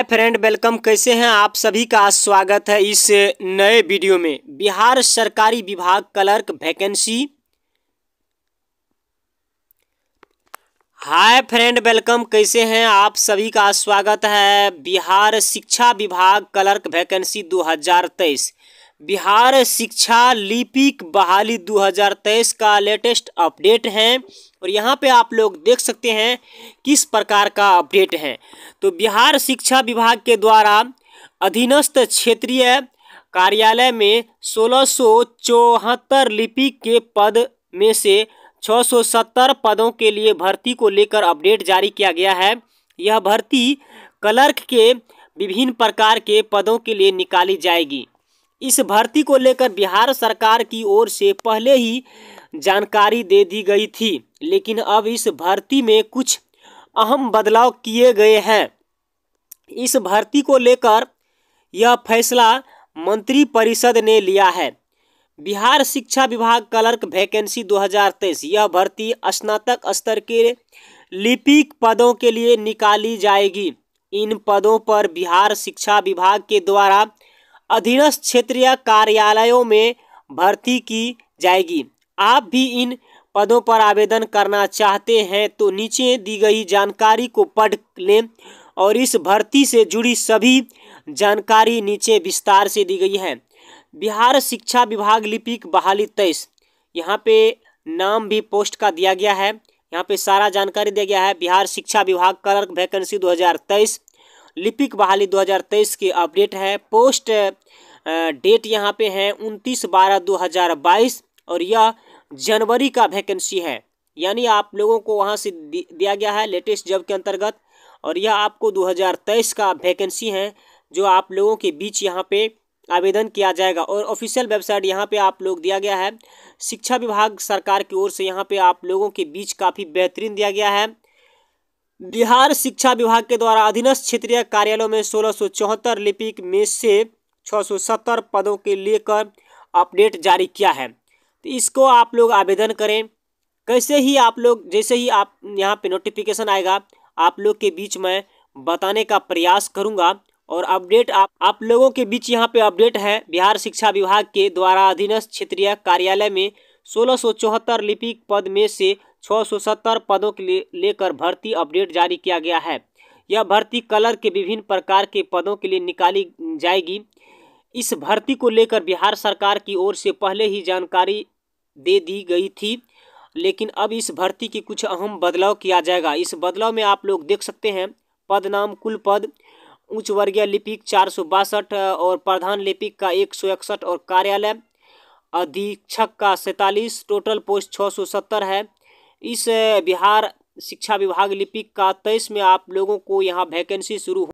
हाय friend welcome कैसे हैं आप सभी का स्वागत है इस नए वीडियो में बिहार सरकारी विभाग clerk vacancy hi friend welcome कैसे हैं आप सभी का स्वागत है बिहार शिक्षा विभाग क्लर्क वैकेंसी 2023 बिहार शिक्षा लिपिक बहाली 2023 का लेटेस्ट अपडेट है और यहाँ पे आप लोग देख सकते हैं किस प्रकार का अपडेट है तो बिहार शिक्षा विभाग के द्वारा अधीनस्थ क्षेत्रीय कार्यालय में सोलह लिपि के पद में से 670 पदों के लिए भर्ती को लेकर अपडेट जारी किया गया है यह भर्ती क्लर्क के विभिन्न प्रकार के पदों के लिए निकाली जाएगी इस भर्ती को लेकर बिहार सरकार की ओर से पहले ही जानकारी दे दी गई थी लेकिन अब इस भर्ती में कुछ अहम बदलाव किए गए हैं इस भर्ती को लेकर यह फैसला मंत्रिपरिषद ने लिया है बिहार शिक्षा विभाग क्लर्क वैकेंसी 2023 यह भर्ती स्नातक स्तर के लिपिक पदों के लिए निकाली जाएगी इन पदों पर बिहार शिक्षा विभाग के द्वारा अधीनस्थ क्षेत्रीय कार्यालयों में भर्ती की जाएगी आप भी इन पदों पर आवेदन करना चाहते हैं तो नीचे दी गई जानकारी को पढ़ लें और इस भर्ती से जुड़ी सभी जानकारी नीचे विस्तार से दी गई है बिहार शिक्षा विभाग लिपिक बहाली तेईस यहाँ पे नाम भी पोस्ट का दिया गया है यहाँ पे सारा जानकारी दिया गया है बिहार शिक्षा विभाग क्लर्क वैकेंसी तेईस लिपिक बहाली 2023 की अपडेट है पोस्ट डेट यहाँ पे है 29 बारह 2022 और यह जनवरी का वैकेंसी है यानी आप लोगों को वहाँ से दिया गया है लेटेस्ट जॉब के अंतर्गत और यह आपको 2023 का वैकेंसी है जो आप लोगों के बीच यहाँ पे आवेदन किया जाएगा और ऑफिशियल वेबसाइट यहाँ पे आप लोग दिया गया है शिक्षा विभाग सरकार की ओर से यहाँ पे आप लोगों के बीच काफ़ी बेहतरीन दिया गया है बिहार शिक्षा विभाग के द्वारा अधीनस्थ क्षेत्रीय कार्यालयों में सोलह सौ चौहत्तर लिपिक में से छः सौ सत्तर पदों के लेकर अपडेट जारी किया है तो इसको आप लोग आवेदन करें कैसे ही आप लोग जैसे ही आप यहाँ पे नोटिफिकेशन आएगा आप लोग के बीच में बताने का प्रयास करूँगा और अपडेट आप आप लोगों के बीच यहाँ पे अपडेट है बिहार शिक्षा विभाग के द्वारा अधीनस्थ क्षेत्रीय कार्यालय में सोलह लिपिक पद में से छः पदों के लिए लेकर भर्ती अपडेट जारी किया गया है यह भर्ती कलर के विभिन्न प्रकार के पदों के लिए निकाली जाएगी इस भर्ती को लेकर बिहार सरकार की ओर से पहले ही जानकारी दे दी गई थी लेकिन अब इस भर्ती की कुछ अहम बदलाव किया जाएगा इस बदलाव में आप लोग देख सकते हैं पद नाम कुल पद उच्च वर्गीय लिपिक चार सौ बासठ और प्रधान लिपिक का एक सौ इकसठ और कार्यालय अधीक्षक का सैंतालीस टोटल पोस्ट छः सौ सत्तर है इस बिहार शिक्षा विभाग लिपिक का तेईस में आप लोगों को यहाँ वैकेंसी शुरू